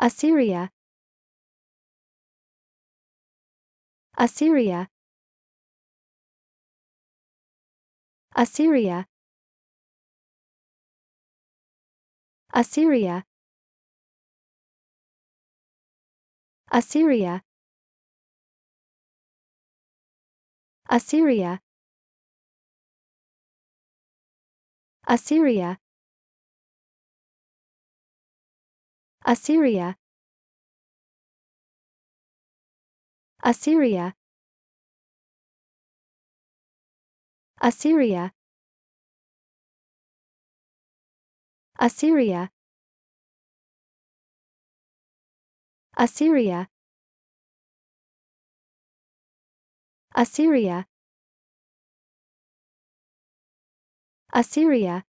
Assyria Assyria Assyria Assyria Assyria Assyria Assyria Assyria Assyria Assyria Assyria Assyria Assyria Assyria